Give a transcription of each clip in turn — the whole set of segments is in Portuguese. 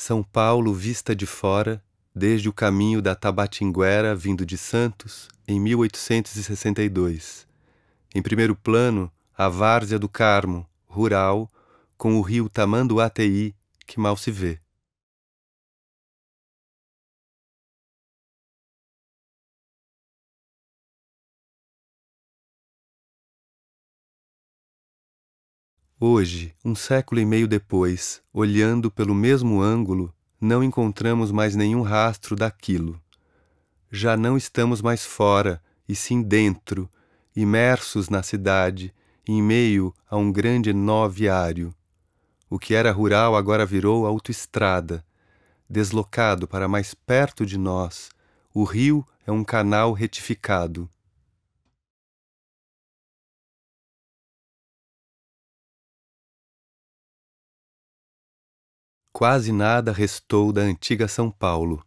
São Paulo vista de fora, desde o caminho da Tabatinguera vindo de Santos, em 1862. Em primeiro plano, a várzea do Carmo, rural, com o rio Tamanduateí, que mal se vê. Hoje, um século e meio depois, olhando pelo mesmo ângulo, não encontramos mais nenhum rastro daquilo. Já não estamos mais fora, e sim dentro, imersos na cidade, em meio a um grande nó viário. O que era rural agora virou autoestrada. Deslocado para mais perto de nós, o rio é um canal retificado. Quase nada restou da antiga São Paulo.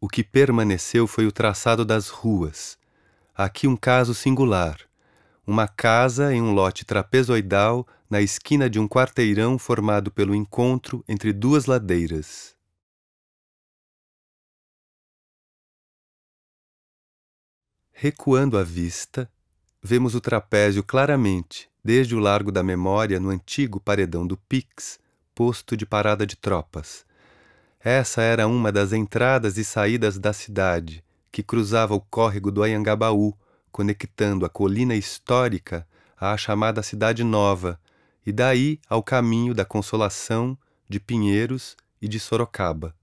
O que permaneceu foi o traçado das ruas. Aqui um caso singular. Uma casa em um lote trapezoidal na esquina de um quarteirão formado pelo encontro entre duas ladeiras. Recuando a vista, vemos o trapézio claramente, desde o Largo da Memória, no antigo paredão do Pix, posto de parada de tropas. Essa era uma das entradas e saídas da cidade, que cruzava o córrego do Ayangabaú, conectando a colina histórica à chamada Cidade Nova, e daí ao caminho da Consolação, de Pinheiros e de Sorocaba.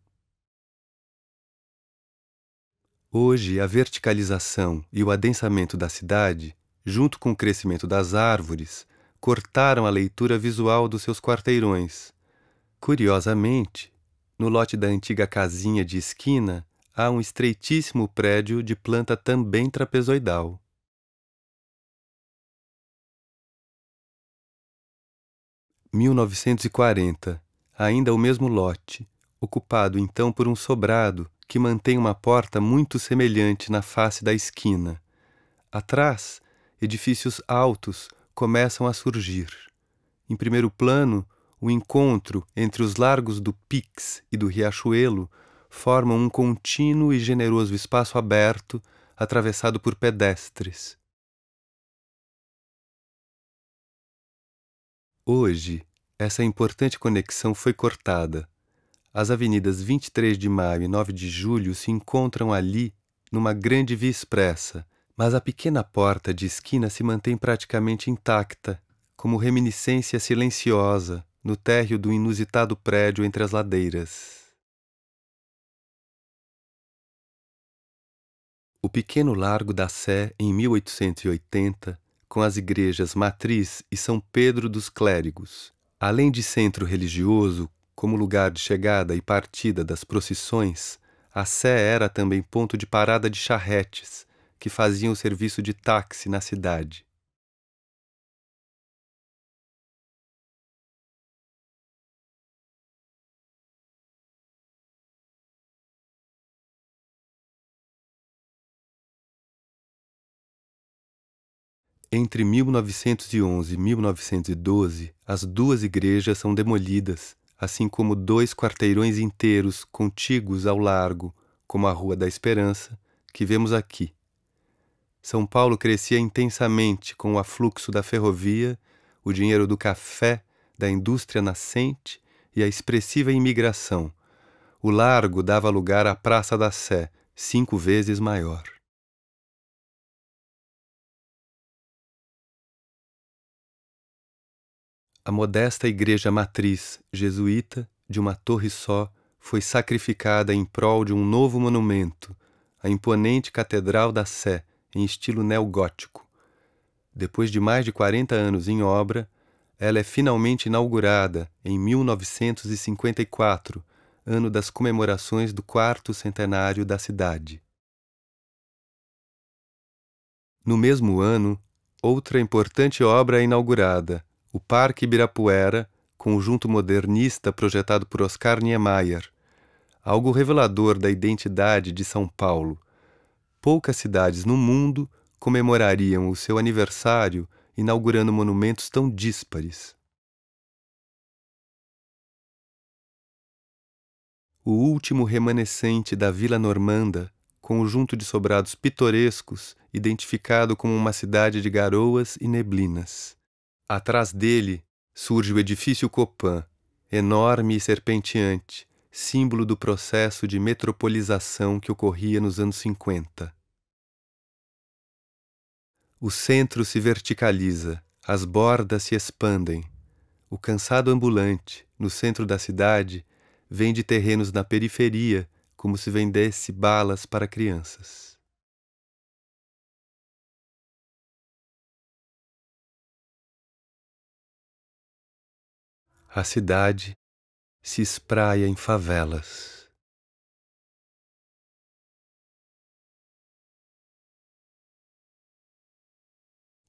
Hoje, a verticalização e o adensamento da cidade, junto com o crescimento das árvores, cortaram a leitura visual dos seus quarteirões. Curiosamente, no lote da antiga casinha de esquina há um estreitíssimo prédio de planta também trapezoidal. (1940), ainda o mesmo lote, ocupado então por um sobrado que mantém uma porta muito semelhante na face da esquina. Atrás, edifícios altos começam a surgir. Em primeiro plano, o encontro entre os largos do Pix e do Riachuelo forma um contínuo e generoso espaço aberto, atravessado por pedestres. Hoje, essa importante conexão foi cortada. As avenidas 23 de maio e 9 de julho se encontram ali, numa grande via expressa, mas a pequena porta de esquina se mantém praticamente intacta, como reminiscência silenciosa no térreo do inusitado prédio entre as ladeiras. O pequeno Largo da Sé, em 1880, com as igrejas Matriz e São Pedro dos Clérigos, além de centro religioso, como lugar de chegada e partida das procissões, a Sé era também ponto de parada de charretes, que faziam o serviço de táxi na cidade. Entre 1911 e 1912, as duas igrejas são demolidas, assim como dois quarteirões inteiros contíguos ao largo, como a Rua da Esperança, que vemos aqui. São Paulo crescia intensamente com o afluxo da ferrovia, o dinheiro do café, da indústria nascente e a expressiva imigração. O largo dava lugar à Praça da Sé, cinco vezes maior. a modesta igreja matriz jesuíta, de uma torre só, foi sacrificada em prol de um novo monumento, a imponente Catedral da Sé, em estilo neogótico. Depois de mais de 40 anos em obra, ela é finalmente inaugurada em 1954, ano das comemorações do quarto centenário da cidade. No mesmo ano, outra importante obra é inaugurada, o Parque Ibirapuera, conjunto modernista projetado por Oscar Niemeyer, algo revelador da identidade de São Paulo. Poucas cidades no mundo comemorariam o seu aniversário inaugurando monumentos tão díspares. O último remanescente da Vila Normanda, conjunto de sobrados pitorescos, identificado como uma cidade de garoas e neblinas. Atrás dele surge o edifício Copan, enorme e serpenteante, símbolo do processo de metropolização que ocorria nos anos 50. O centro se verticaliza, as bordas se expandem. O cansado ambulante, no centro da cidade, vende terrenos na periferia como se vendesse balas para crianças. a cidade se espraia em favelas.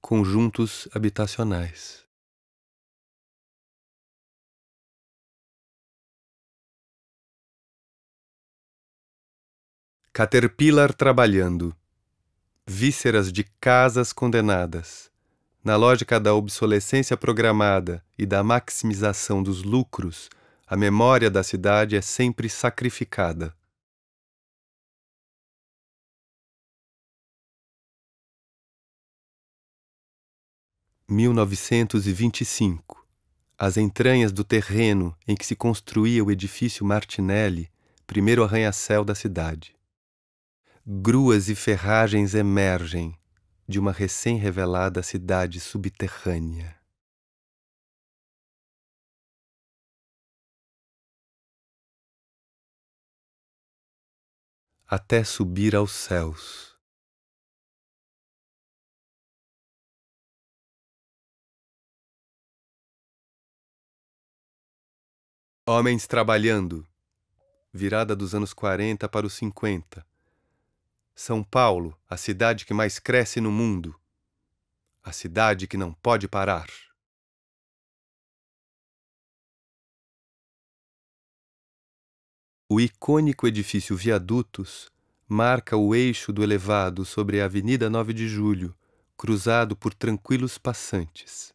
Conjuntos habitacionais. Caterpillar trabalhando. Vísceras de casas condenadas na lógica da obsolescência programada e da maximização dos lucros, a memória da cidade é sempre sacrificada. (1925) As entranhas do terreno em que se construía o edifício Martinelli, primeiro arranha-céu da cidade. Gruas e ferragens emergem, de uma recém-revelada cidade subterrânea. Até subir aos céus. Homens trabalhando. Virada dos anos 40 para os 50. São Paulo, a cidade que mais cresce no mundo. A cidade que não pode parar. O icônico edifício Viadutos marca o eixo do elevado sobre a Avenida 9 de Julho, cruzado por tranquilos passantes.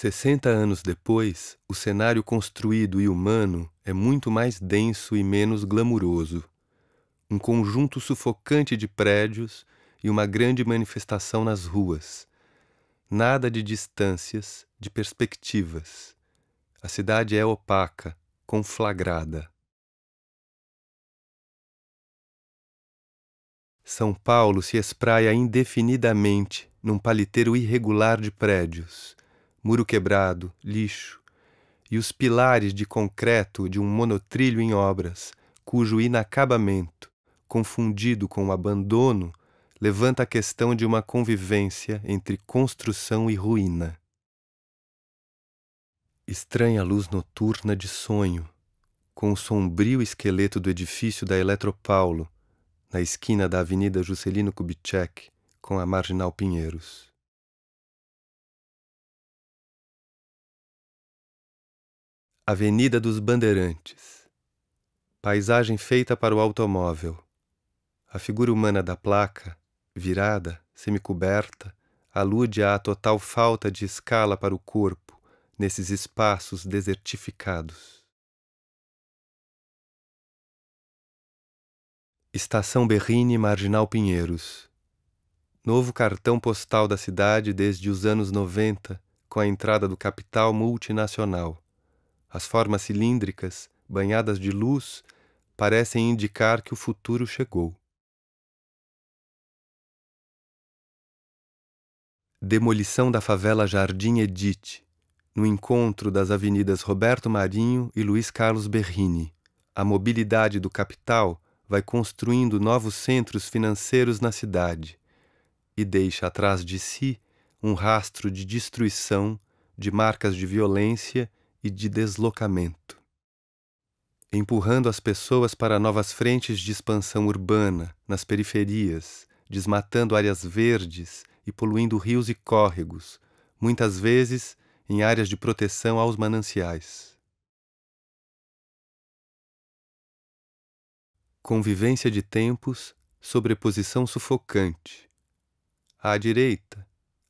60 anos depois, o cenário construído e humano é muito mais denso e menos glamuroso. Um conjunto sufocante de prédios e uma grande manifestação nas ruas. Nada de distâncias, de perspectivas. A cidade é opaca, conflagrada. São Paulo se espraia indefinidamente num paliteiro irregular de prédios muro quebrado, lixo, e os pilares de concreto de um monotrilho em obras, cujo inacabamento, confundido com o abandono, levanta a questão de uma convivência entre construção e ruína. Estranha luz noturna de sonho, com o sombrio esqueleto do edifício da Eletropaulo, na esquina da Avenida Juscelino Kubitschek, com a Marginal Pinheiros. Avenida dos Bandeirantes. Paisagem feita para o automóvel. A figura humana da placa, virada, semicoberta, alude à total falta de escala para o corpo nesses espaços desertificados. Estação Berrine Marginal Pinheiros. Novo cartão postal da cidade desde os anos 90, com a entrada do capital multinacional as formas cilíndricas, banhadas de luz, parecem indicar que o futuro chegou. Demolição da favela Jardim Edite, no encontro das avenidas Roberto Marinho e Luiz Carlos Berrini. A mobilidade do capital vai construindo novos centros financeiros na cidade e deixa atrás de si um rastro de destruição, de marcas de violência e de deslocamento, empurrando as pessoas para novas frentes de expansão urbana, nas periferias, desmatando áreas verdes e poluindo rios e córregos, muitas vezes em áreas de proteção aos mananciais. Convivência de tempos, sobreposição sufocante. À direita,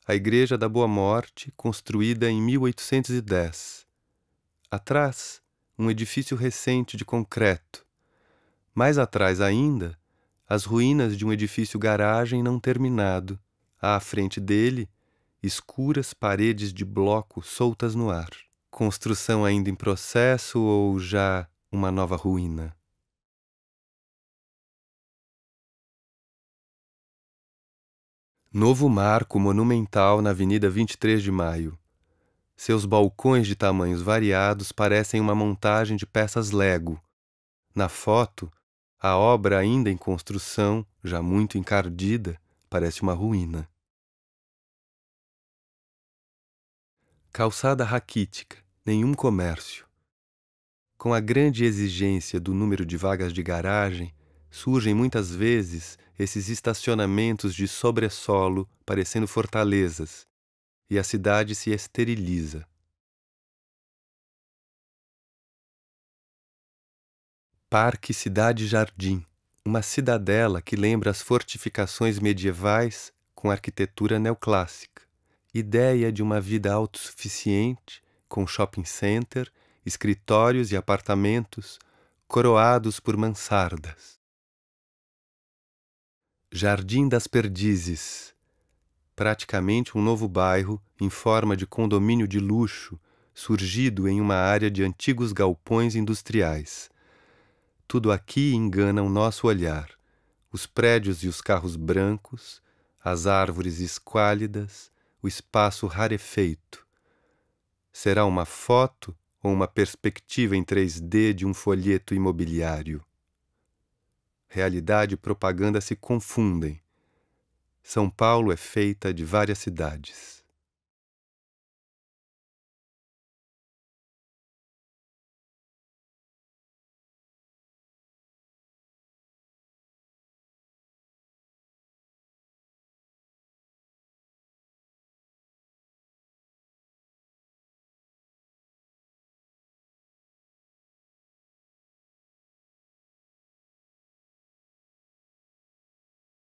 a Igreja da Boa Morte, construída em 1810, Atrás, um edifício recente de concreto. Mais atrás ainda, as ruínas de um edifício garagem não terminado. À frente dele, escuras paredes de bloco soltas no ar. Construção ainda em processo ou já uma nova ruína. Novo marco monumental na Avenida 23 de Maio. Seus balcões de tamanhos variados parecem uma montagem de peças Lego. Na foto, a obra ainda em construção, já muito encardida, parece uma ruína. Calçada raquítica, nenhum comércio. Com a grande exigência do número de vagas de garagem, surgem muitas vezes esses estacionamentos de sobressolo parecendo fortalezas, e a cidade se esteriliza. Parque Cidade Jardim uma cidadela que lembra as fortificações medievais com arquitetura neoclássica. Ideia de uma vida autossuficiente, com shopping center, escritórios e apartamentos, coroados por mansardas. Jardim das Perdizes praticamente um novo bairro em forma de condomínio de luxo, surgido em uma área de antigos galpões industriais. Tudo aqui engana o nosso olhar. Os prédios e os carros brancos, as árvores esquálidas, o espaço rarefeito. Será uma foto ou uma perspectiva em 3D de um folheto imobiliário? Realidade e propaganda se confundem. São Paulo é feita de várias cidades.